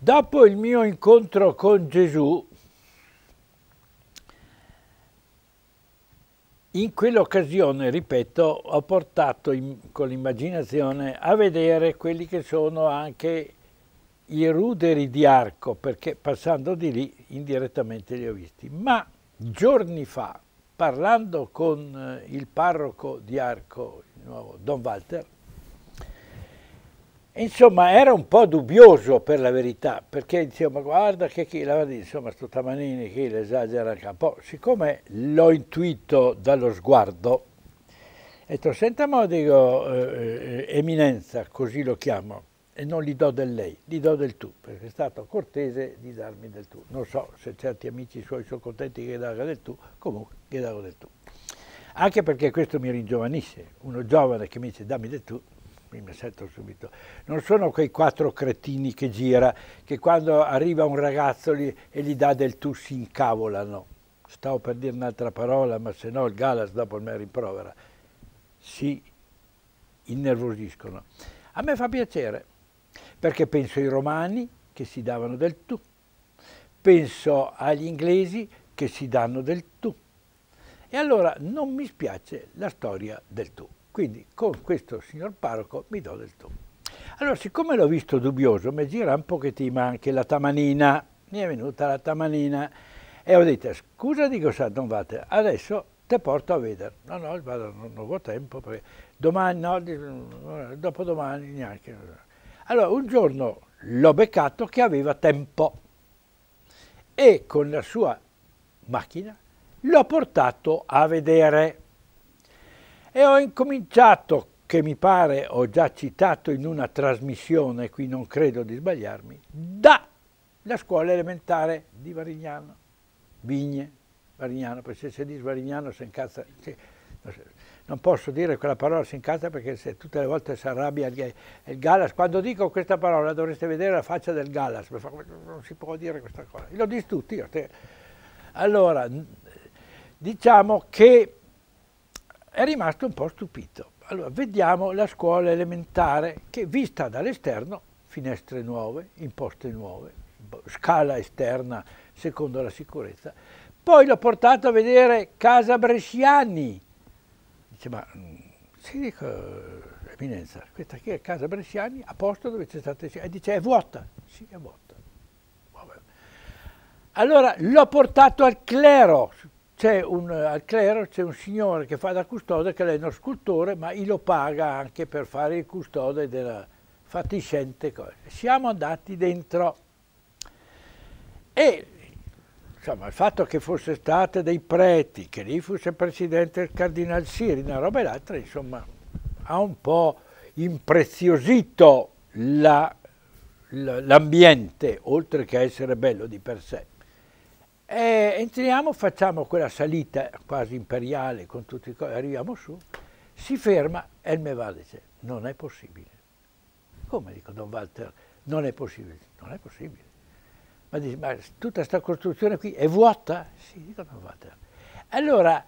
Dopo il mio incontro con Gesù, in quell'occasione, ripeto, ho portato in, con l'immaginazione a vedere quelli che sono anche i ruderi di arco, perché passando di lì indirettamente li ho visti. Ma giorni fa, parlando con eh, il parroco di arco, il nuovo Don Walter, Insomma, era un po' dubbioso per la verità, perché insomma, guarda che chi la insomma, sto Tamanini, che esagera anche un po'. Siccome l'ho intuito dallo sguardo, e detto, senta mo, dico, eh, eh, eminenza, così lo chiamo, e non gli do del lei, gli do del tu, perché è stato cortese di darmi del tu. Non so se certi amici suoi sono contenti che gli davo del tu, comunque gli davo del tu. Anche perché questo mi ringiovanisce, uno giovane che mi dice dammi del tu, mi assetto subito, non sono quei quattro cretini che gira, che quando arriva un ragazzo gli, e gli dà del tu si incavolano. Stavo per dire un'altra parola, ma se no il Galas dopo me rimprovera. Si innervosiscono. A me fa piacere, perché penso ai romani che si davano del tu, penso agli inglesi che si danno del tu. E allora non mi spiace la storia del tu. Quindi con questo signor parroco mi do del tu. Allora, siccome l'ho visto dubbioso, mi gira un pochettino anche la tamanina, mi è venuta la tamanina e ho detto, scusa dico sa, non vate, adesso te porto a vedere. No, no, vado, non, ho tempo, perché domani, no, dopodomani neanche. Allora, un giorno l'ho beccato che aveva tempo e con la sua macchina l'ho portato a vedere e ho incominciato, che mi pare ho già citato in una trasmissione, qui non credo di sbagliarmi, dalla scuola elementare di Varignano, Vigne, Varignano, perché se si dice Varignano si incazza... Sì non posso dire quella parola si incazza perché se tutte le volte si arrabbia il, il Gallas, quando dico questa parola dovreste vedere la faccia del Galas, non si può dire questa cosa, l'ho dici tutti io. Allora, diciamo che è rimasto un po' stupito. Allora, vediamo la scuola elementare che vista dall'esterno, finestre nuove, imposte nuove, scala esterna secondo la sicurezza. Poi l'ho portato a vedere Casa Bresciani. Dice, ma mm, si dico, eh, Eminenza, questa qui è Casa Bresciani, a posto dove c'è stata... E dice, è vuota. Sì, è vuota. Vabbè. Allora l'ho portato al clero, c'è un, al clero c'è un signore che fa da custode, che lei è uno scultore, ma lo paga anche per fare il custode della fatiscente cosa. Siamo andati dentro e insomma, il fatto che fosse stata dei preti, che lì fosse presidente il Cardinal Siri, una roba e l'altra, insomma, ha un po' impreziosito l'ambiente, la, oltre che essere bello di per sé. E entriamo, facciamo quella salita quasi imperiale con tutti i cosi, arriviamo su, si ferma e il Mevà dice non è possibile. Come dico Don Walter, non è possibile? Non è possibile. Ma dice, ma tutta questa costruzione qui è vuota? Sì, dico Don Walter. Allora,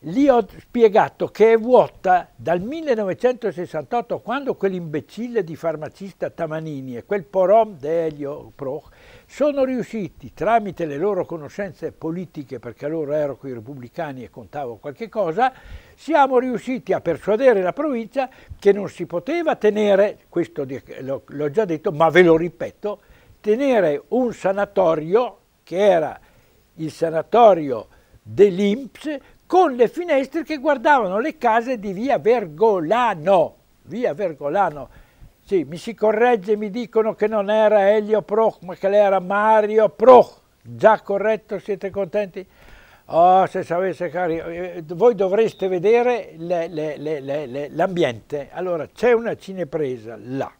Lì ho spiegato che è vuota dal 1968, quando quell'imbecille di farmacista Tamanini e quel porom de Elio Proch sono riusciti, tramite le loro conoscenze politiche, perché loro erano con i repubblicani e contavo qualche cosa, siamo riusciti a persuadere la provincia che non si poteva tenere, questo l'ho già detto, ma ve lo ripeto, tenere un sanatorio che era il sanatorio dell'Inps con le finestre che guardavano le case di via Vergolano. Via Vergolano. Sì, mi si corregge, mi dicono che non era Elio Proch, ma che era Mario Proch. Già corretto, siete contenti? Oh, se sapesse cari, eh, voi dovreste vedere l'ambiente. Allora, c'è una cinepresa là,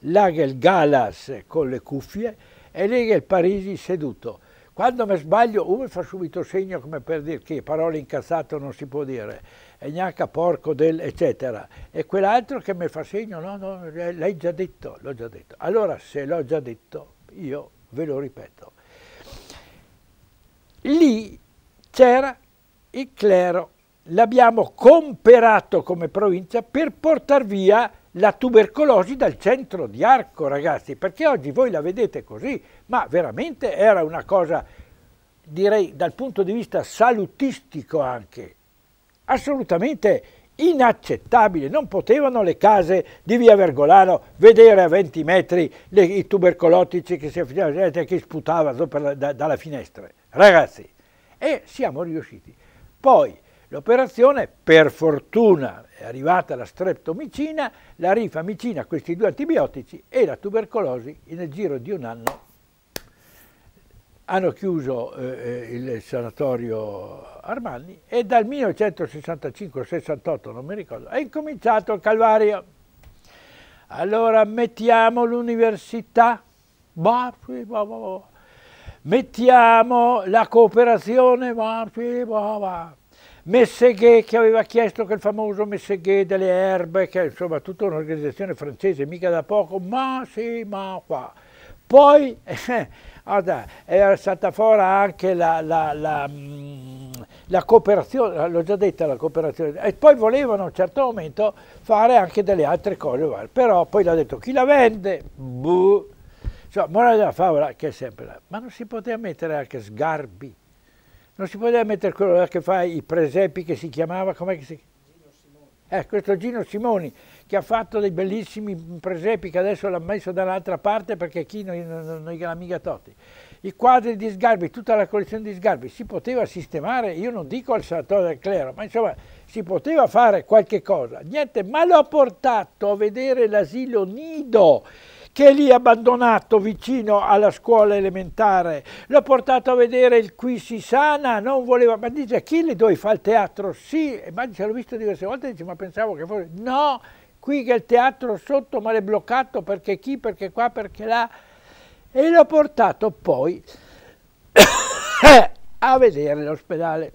là che il Galas con le cuffie e lì che il Parisi seduto. Quando mi sbaglio uno fa subito segno come per dire che parole incazzato non si può dire, e neanche porco del eccetera. E quell'altro che mi fa segno, no, no, eh, l'hai già detto, l'ho già detto. Allora se l'ho già detto, io ve lo ripeto. Lì c'era il clero l'abbiamo comperato come provincia per portare via la tubercolosi dal centro di arco, ragazzi, perché oggi voi la vedete così, ma veramente era una cosa, direi dal punto di vista salutistico anche, assolutamente inaccettabile. Non potevano le case di via Vergolano vedere a 20 metri le, i tubercolotici che, si, affidavano, che sputavano la, da, dalla finestra. Ragazzi, e siamo riusciti. Poi, L'operazione, per fortuna, è arrivata la streptomicina, la rifamicina, questi due antibiotici e la tubercolosi nel giro di un anno hanno chiuso eh, eh il sanatorio Armani e dal 1965-68, non mi ricordo, è incominciato il calvario. Allora mettiamo l'università, boh, boh, boh, mettiamo la cooperazione, Messeguet che aveva chiesto quel famoso Messeguet delle erbe, che insomma tutta un'organizzazione francese, mica da poco, ma sì, ma qua. Poi eh, era stata fuori anche la, la, la, mm, la cooperazione, l'ho già detta la cooperazione, e poi volevano a un certo momento fare anche delle altre cose, però poi l'ha detto chi la vende? Buh. Cioè, morale della favola che è sempre là, ma non si poteva mettere anche sgarbi? non si poteva mettere quello che fa i presepi che si chiamava, com'è che si chiama? eh, questo Gino Simoni che ha fatto dei bellissimi presepi che adesso l'ha messo dall'altra parte perché chi non, non, non gliela mica totti. I quadri di Sgarbi, tutta la collezione di Sgarbi, si poteva sistemare, io non dico al sanatorio del clero, ma insomma si poteva fare qualche cosa. Niente, ma l'ho portato a vedere l'asilo nido che lì abbandonato vicino alla scuola elementare. L'ho portato a vedere il Qui si sana, non voleva, ma dice Achille dove fa il teatro? Sì, ma dice l'ho visto diverse volte, dice ma pensavo che fosse, no, qui che il teatro sotto ma l'è bloccato perché chi, perché qua, perché là. E l'ho portato poi a vedere l'ospedale.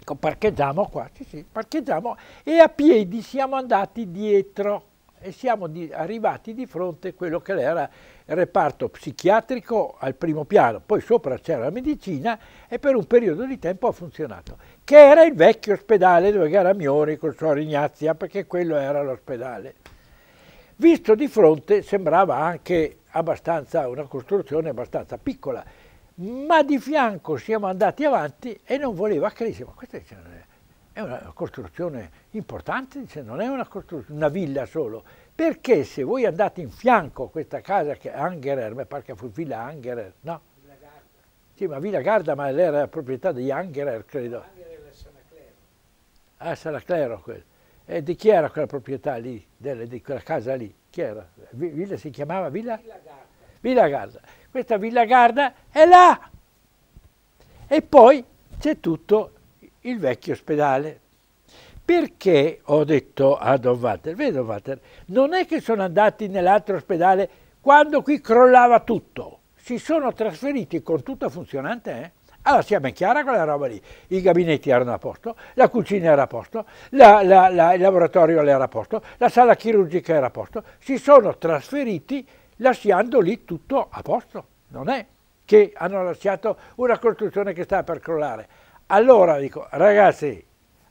Ecco, parcheggiamo qua, sì sì, parcheggiamo e a piedi siamo andati dietro e siamo di, arrivati di fronte a quello che era il reparto psichiatrico al primo piano, poi sopra c'era la medicina e per un periodo di tempo ha funzionato, che era il vecchio ospedale dove era Miori con Sor Ignazia, perché quello era l'ospedale. Visto di fronte sembrava anche abbastanza, una costruzione abbastanza piccola, ma di fianco siamo andati avanti e non voleva crescere, ma questo non è è una costruzione importante, non è una, una villa solo, perché se voi andate in fianco a questa casa che è Angerer, ma pare che fu villa Angerer, no? Villa Garda. Sì, ma Villa Garda, ma era la proprietà di Angerer, credo. No, Angerer è Sanaclero. Ah, Sanaclero quello. E di chi era quella proprietà lì, delle, di quella casa lì? Chi era? Villa si chiamava Villa? Villa Garda. Villa Garda. Questa Villa Garda è là! E poi c'è tutto il vecchio ospedale. Perché ho detto a Don Walter, vedi Don Walter, non è che sono andati nell'altro ospedale quando qui crollava tutto, si sono trasferiti con tutto funzionante, eh? Allora sia ben chiara quella roba lì, i gabinetti erano a posto, la cucina era a posto, la, la, la, il laboratorio era a posto, la sala chirurgica era a posto, si sono trasferiti lasciando lì tutto a posto, non è che hanno lasciato una costruzione che stava per crollare. Allora dico, ragazzi,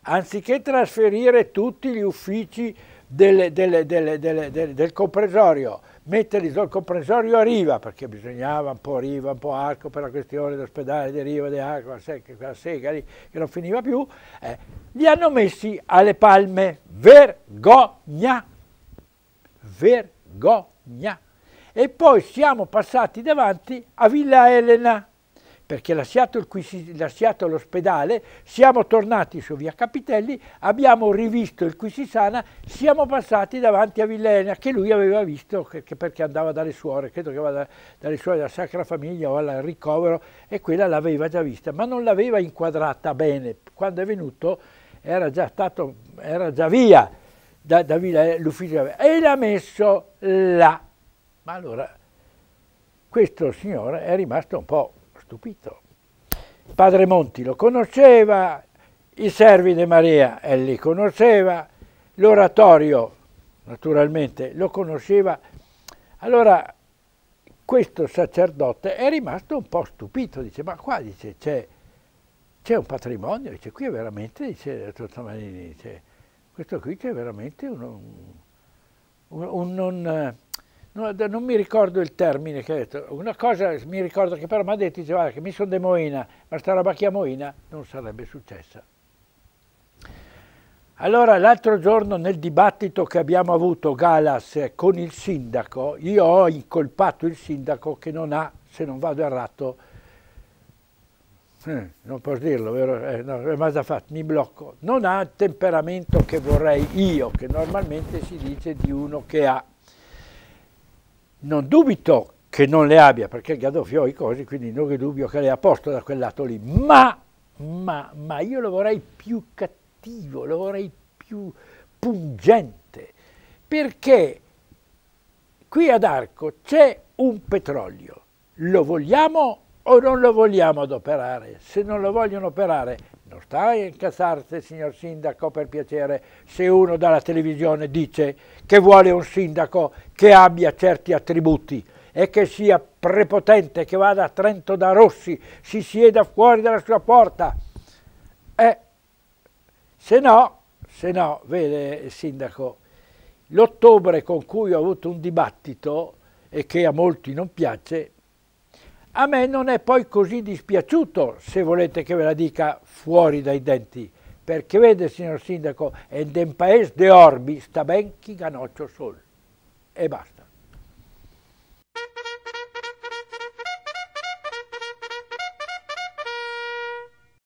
anziché trasferire tutti gli uffici delle, delle, delle, del comprensorio, metterli sul comprensorio a riva, perché bisognava un po' riva, un po' arco per la questione dell'ospedale di riva, di arco, quella sega lì che non finiva più, eh, li hanno messi alle palme. Vergogna! Vergogna! E poi siamo passati davanti a Villa Elena perché lasciato, il, l'ospedale siamo tornati su via Capitelli, abbiamo rivisto il Quisisana, siamo passati davanti a Villena che lui aveva visto che, perché andava dalle suore, credo che vada dalle suore della Sacra Famiglia o al ricovero e quella l'aveva già vista, ma non l'aveva inquadrata bene, quando è venuto era già, stato, era già via da, da Villena, eh, l'ufficio e l'ha messo là. Ma allora questo signore è rimasto un po' stupito. Padre Monti lo conosceva, i servi di Maria e li conosceva, l'oratorio naturalmente lo conosceva. Allora questo sacerdote è rimasto un po' stupito, dice ma qua c'è, un patrimonio, dice qui è veramente, dice Tozzamanini, dice, questo qui c'è veramente un, un, un non non mi ricordo il termine che ha detto, una cosa mi ricordo che però mi ha detto, diceva che mi sono Moina, ma sta roba che a Moina non sarebbe successa. Allora l'altro giorno nel dibattito che abbiamo avuto Galas eh, con il sindaco, io ho incolpato il sindaco che non ha, se non vado errato, eh, non posso dirlo, vero? Eh, no, eh, ma fatto, mi blocco, non ha il temperamento che vorrei io, che normalmente si dice di uno che ha non dubito che non le abbia, perché Gaddafi ha i cosi, quindi non è dubbio che le ha posto da quel lato lì, ma, ma, ma io lo vorrei più cattivo, lo vorrei più pungente, perché qui ad Arco c'è un petrolio, lo vogliamo o non lo vogliamo adoperare? Se non lo vogliono operare, non stai a incazzarsi, signor sindaco, per piacere, se uno dalla televisione dice che vuole un sindaco che abbia certi attributi e che sia prepotente, che vada a Trento da Rossi, si sieda fuori dalla sua porta. Eh, se no, se no, vede sindaco, l'ottobre con cui ho avuto un dibattito e che a molti non piace, a me non è poi così dispiaciuto, se volete che ve la dica fuori dai denti, perché vede, signor Sindaco, è del paese de Orbi sta ben chi ganoccio sol. E basta.